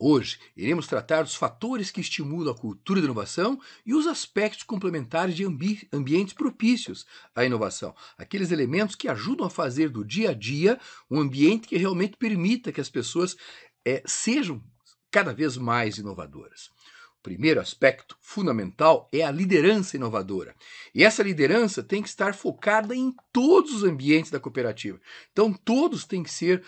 Hoje, iremos tratar dos fatores que estimulam a cultura da inovação e os aspectos complementares de ambi ambientes propícios à inovação, aqueles elementos que ajudam a fazer do dia a dia um ambiente que realmente permita que as pessoas é, sejam cada vez mais inovadoras primeiro aspecto fundamental é a liderança inovadora. E essa liderança tem que estar focada em todos os ambientes da cooperativa. Então, todos têm que ser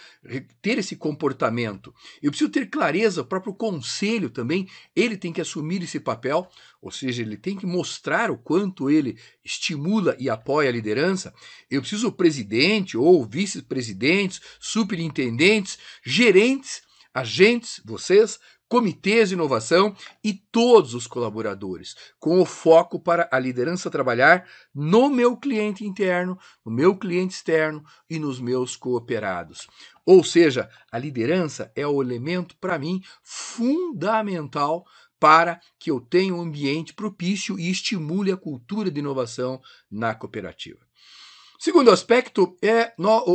ter esse comportamento. Eu preciso ter clareza, o próprio conselho também, ele tem que assumir esse papel, ou seja, ele tem que mostrar o quanto ele estimula e apoia a liderança. Eu preciso o presidente ou vice-presidentes, superintendentes, gerentes agentes, vocês, comitês de inovação e todos os colaboradores, com o foco para a liderança trabalhar no meu cliente interno, no meu cliente externo e nos meus cooperados. Ou seja, a liderança é o elemento para mim fundamental para que eu tenha um ambiente propício e estimule a cultura de inovação na cooperativa. Segundo aspecto é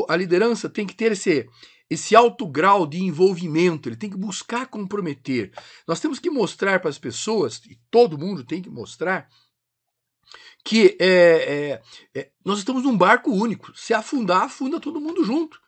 a liderança tem que ter esse esse alto grau de envolvimento, ele tem que buscar comprometer. Nós temos que mostrar para as pessoas, e todo mundo tem que mostrar, que é, é, é, nós estamos num barco único. Se afundar, afunda todo mundo junto.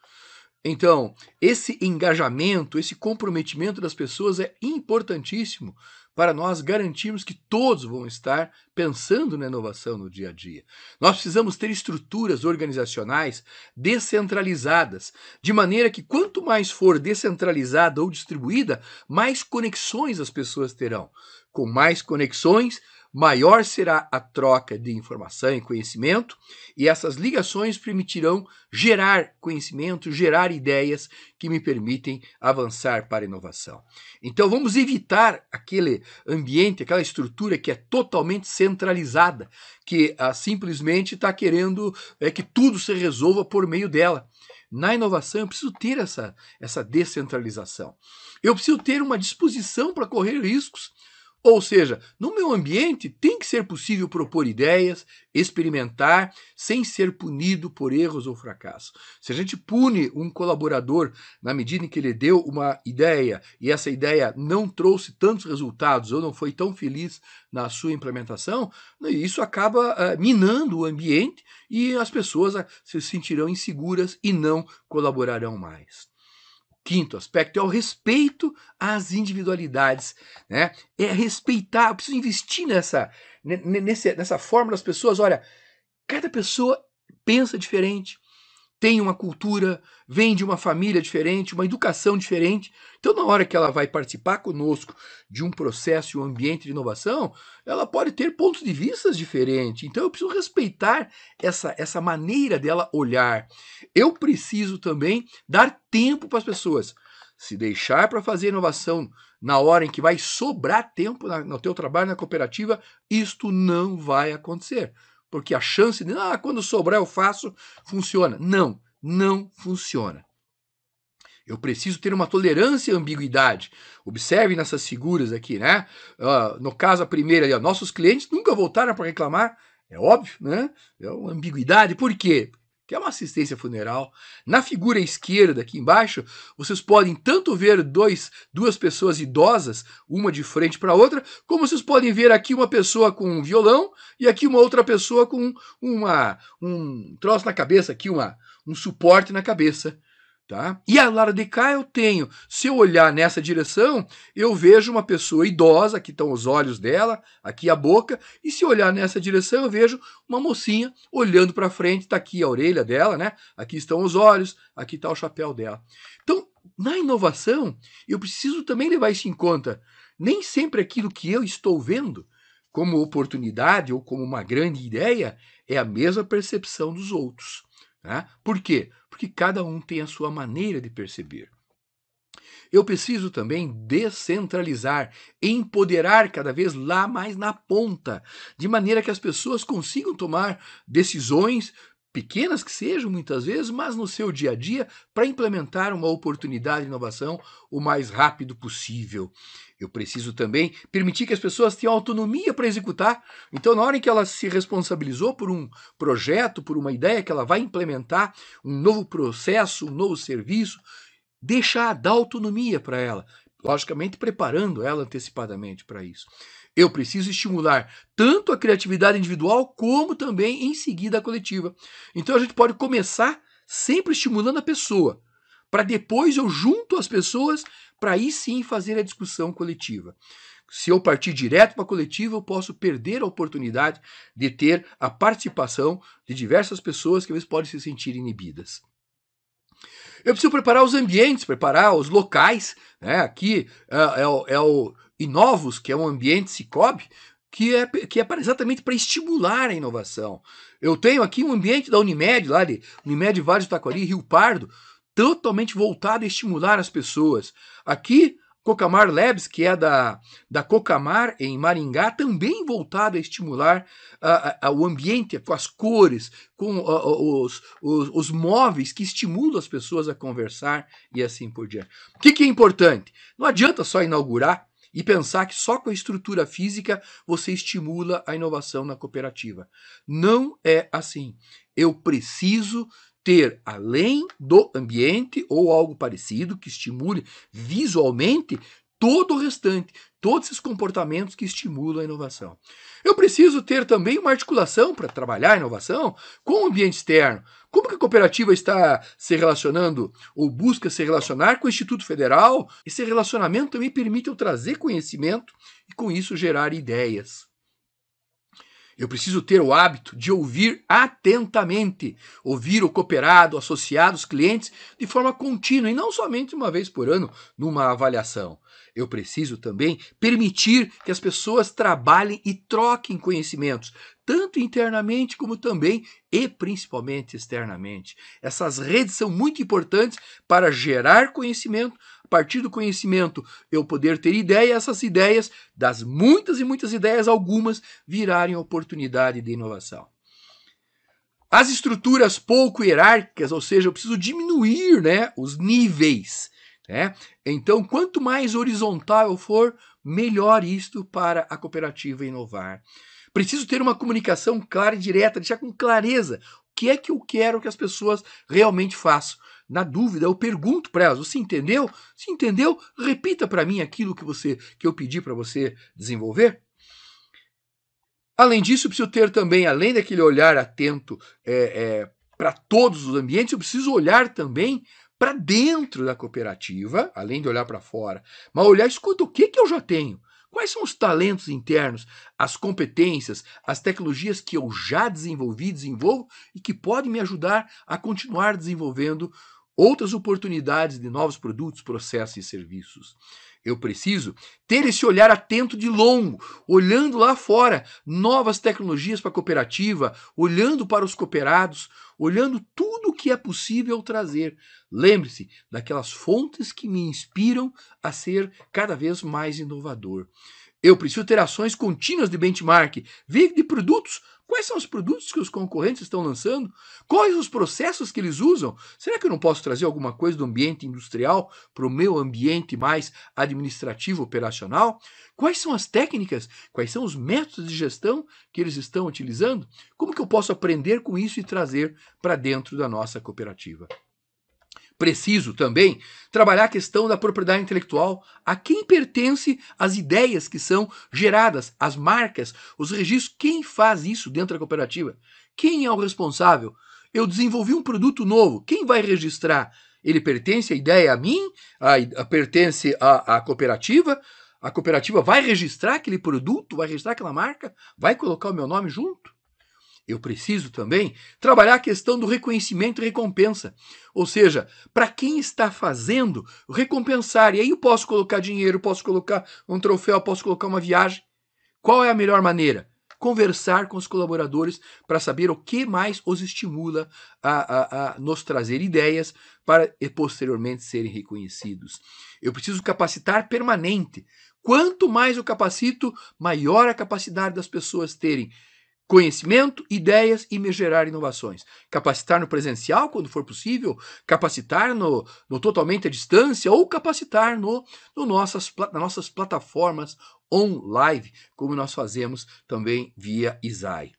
Então, esse engajamento, esse comprometimento das pessoas é importantíssimo para nós garantirmos que todos vão estar pensando na inovação no dia a dia. Nós precisamos ter estruturas organizacionais descentralizadas, de maneira que quanto mais for descentralizada ou distribuída, mais conexões as pessoas terão. Com mais conexões, maior será a troca de informação e conhecimento, e essas ligações permitirão gerar conhecimento, gerar ideias que me permitem avançar para a inovação. Então vamos evitar aquele ambiente, aquela estrutura que é totalmente centralizada, que ah, simplesmente está querendo é, que tudo se resolva por meio dela. Na inovação, eu preciso ter essa, essa descentralização. Eu preciso ter uma disposição para correr riscos ou seja, no meu ambiente tem que ser possível propor ideias, experimentar, sem ser punido por erros ou fracassos. Se a gente pune um colaborador na medida em que ele deu uma ideia e essa ideia não trouxe tantos resultados ou não foi tão feliz na sua implementação, né, isso acaba eh, minando o ambiente e as pessoas se sentirão inseguras e não colaborarão mais. Quinto aspecto é o respeito às individualidades, né? É respeitar, eu preciso investir nessa, nessa, nessa forma das pessoas. Olha, cada pessoa pensa diferente, tem uma cultura, vem de uma família diferente, uma educação diferente. Então, na hora que ela vai participar conosco de um processo e um ambiente de inovação, ela pode ter pontos de vista diferentes. Então, eu preciso respeitar essa, essa maneira dela olhar. Eu preciso também dar tempo para as pessoas. Se deixar para fazer inovação na hora em que vai sobrar tempo na, no teu trabalho, na cooperativa, isto não vai acontecer porque a chance de, ah, quando sobrar eu faço, funciona. Não, não funciona. Eu preciso ter uma tolerância à ambiguidade. Observe nessas figuras aqui, né? Uh, no caso, a primeira ali, ó, nossos clientes nunca voltaram para reclamar. É óbvio, né? É uma ambiguidade. Por quê? que é uma assistência funeral. Na figura esquerda, aqui embaixo, vocês podem tanto ver dois, duas pessoas idosas, uma de frente para a outra, como vocês podem ver aqui uma pessoa com um violão e aqui uma outra pessoa com uma, um troço na cabeça, aqui uma, um suporte na cabeça. Tá? E a lá de cá eu tenho, se eu olhar nessa direção, eu vejo uma pessoa idosa, aqui estão os olhos dela, aqui a boca, e se eu olhar nessa direção, eu vejo uma mocinha olhando para frente, está aqui a orelha dela, né? Aqui estão os olhos, aqui está o chapéu dela. Então, na inovação, eu preciso também levar isso em conta. Nem sempre aquilo que eu estou vendo como oportunidade ou como uma grande ideia é a mesma percepção dos outros. Né? Por quê? Porque cada um tem a sua maneira de perceber. Eu preciso também descentralizar, empoderar cada vez lá mais na ponta, de maneira que as pessoas consigam tomar decisões pequenas que sejam muitas vezes, mas no seu dia a dia, para implementar uma oportunidade de inovação o mais rápido possível. Eu preciso também permitir que as pessoas tenham autonomia para executar. Então, na hora em que ela se responsabilizou por um projeto, por uma ideia que ela vai implementar, um novo processo, um novo serviço, deixar dar autonomia para ela, logicamente preparando ela antecipadamente para isso. Eu preciso estimular tanto a criatividade individual como também em seguida a coletiva. Então a gente pode começar sempre estimulando a pessoa, para depois eu junto as pessoas para aí sim fazer a discussão coletiva. Se eu partir direto para a coletiva, eu posso perder a oportunidade de ter a participação de diversas pessoas que às vezes podem se sentir inibidas. Eu preciso preparar os ambientes, preparar os locais. Né? Aqui é, é, é o, é e novos que é um ambiente Cicobi, que é, que é exatamente para estimular a inovação. Eu tenho aqui um ambiente da Unimed, lá de Unimed Vale do Taquari, Rio Pardo, totalmente voltado a estimular as pessoas. Aqui, Cocamar Labs, que é da, da Cocamar, em Maringá, também voltado a estimular a o ambiente com as cores, com os, os, os, móveis que estimulam as pessoas a conversar e assim por diante. O que, que é importante? Não adianta só inaugurar e pensar que só com a estrutura física você estimula a inovação na cooperativa. Não é assim. Eu preciso ter, além do ambiente ou algo parecido que estimule visualmente, todo o restante, todos esses comportamentos que estimulam a inovação. Eu preciso ter também uma articulação para trabalhar a inovação com o ambiente externo. Como que a cooperativa está se relacionando ou busca se relacionar com o Instituto Federal? Esse relacionamento também permite eu trazer conhecimento e, com isso, gerar ideias. Eu preciso ter o hábito de ouvir atentamente, ouvir o cooperado, o associado, os clientes de forma contínua e não somente uma vez por ano numa avaliação. Eu preciso também permitir que as pessoas trabalhem e troquem conhecimentos, tanto internamente como também e principalmente externamente. Essas redes são muito importantes para gerar conhecimento, a partir do conhecimento eu poder ter ideia, essas ideias, das muitas e muitas ideias, algumas virarem oportunidade de inovação. As estruturas pouco hierárquicas, ou seja, eu preciso diminuir né, os níveis. Né? Então, quanto mais horizontal eu for, melhor isto para a cooperativa inovar. Preciso ter uma comunicação clara e direta, deixar com clareza o que é que eu quero que as pessoas realmente façam na dúvida, eu pergunto para elas: você entendeu? Se entendeu, repita para mim aquilo que você que eu pedi para você desenvolver. Além disso, eu preciso ter também, além daquele olhar atento é, é, para todos os ambientes, eu preciso olhar também para dentro da cooperativa, além de olhar para fora, mas olhar, escuta, o que, que eu já tenho? Quais são os talentos internos, as competências, as tecnologias que eu já desenvolvi, desenvolvo e que podem me ajudar a continuar desenvolvendo outras oportunidades de novos produtos, processos e serviços. Eu preciso ter esse olhar atento de longo, olhando lá fora novas tecnologias para a cooperativa, olhando para os cooperados, olhando tudo o que é possível trazer. Lembre-se daquelas fontes que me inspiram a ser cada vez mais inovador. Eu preciso ter ações contínuas de benchmark. Vive de produtos. Quais são os produtos que os concorrentes estão lançando? Quais os processos que eles usam? Será que eu não posso trazer alguma coisa do ambiente industrial para o meu ambiente mais administrativo operacional? Quais são as técnicas? Quais são os métodos de gestão que eles estão utilizando? Como que eu posso aprender com isso e trazer para dentro da nossa cooperativa? Preciso também trabalhar a questão da propriedade intelectual, a quem pertence as ideias que são geradas, as marcas, os registros, quem faz isso dentro da cooperativa? Quem é o responsável? Eu desenvolvi um produto novo, quem vai registrar? Ele pertence a ideia a mim, a, a pertence à cooperativa, a cooperativa vai registrar aquele produto, vai registrar aquela marca, vai colocar o meu nome junto? eu preciso também trabalhar a questão do reconhecimento e recompensa. Ou seja, para quem está fazendo, recompensar. E aí eu posso colocar dinheiro, posso colocar um troféu, posso colocar uma viagem. Qual é a melhor maneira? Conversar com os colaboradores para saber o que mais os estimula a, a, a nos trazer ideias para e posteriormente serem reconhecidos. Eu preciso capacitar permanente. Quanto mais eu capacito, maior a capacidade das pessoas terem conhecimento, ideias e me gerar inovações. Capacitar no presencial, quando for possível, capacitar no, no totalmente à distância ou capacitar no, no nossas, nas nossas plataformas online, como nós fazemos também via ISAI.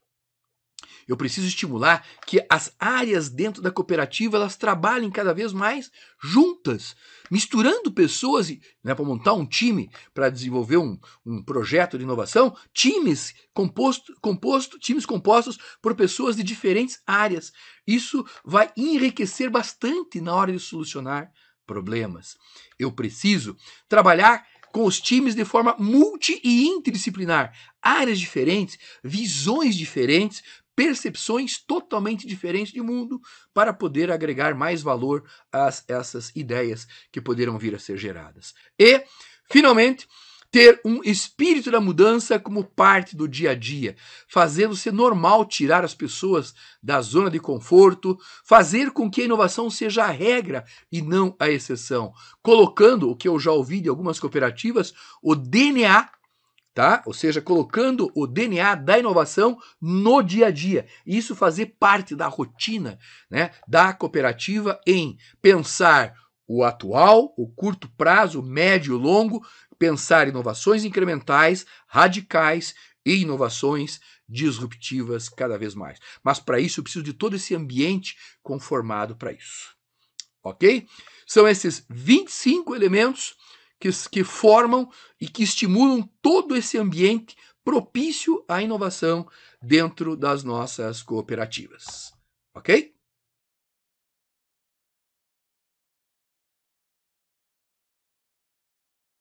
Eu preciso estimular que as áreas dentro da cooperativa elas trabalhem cada vez mais juntas, misturando pessoas né, para montar um time para desenvolver um, um, projeto de inovação, times composto, composto, times compostos por pessoas de diferentes áreas. Isso vai enriquecer bastante na hora de solucionar problemas. Eu preciso trabalhar com os times de forma multi e interdisciplinar, áreas diferentes, visões diferentes, percepções totalmente diferentes de mundo para poder agregar mais valor a essas ideias que poderão vir a ser geradas. E, finalmente, ter um espírito da mudança como parte do dia a dia, fazendo-se normal tirar as pessoas da zona de conforto, fazer com que a inovação seja a regra e não a exceção, colocando o que eu já ouvi de algumas cooperativas, o DNA tá? Ou seja, colocando o DNA da inovação no dia a dia. Isso fazer parte da rotina, né, da cooperativa em pensar o atual, o curto prazo, o médio, o longo, pensar inovações incrementais, radicais e inovações disruptivas cada vez mais. Mas para isso eu preciso de todo esse ambiente conformado para isso. OK? São esses 25 elementos que, que formam e que estimulam todo esse ambiente propício à inovação dentro das nossas cooperativas. Ok?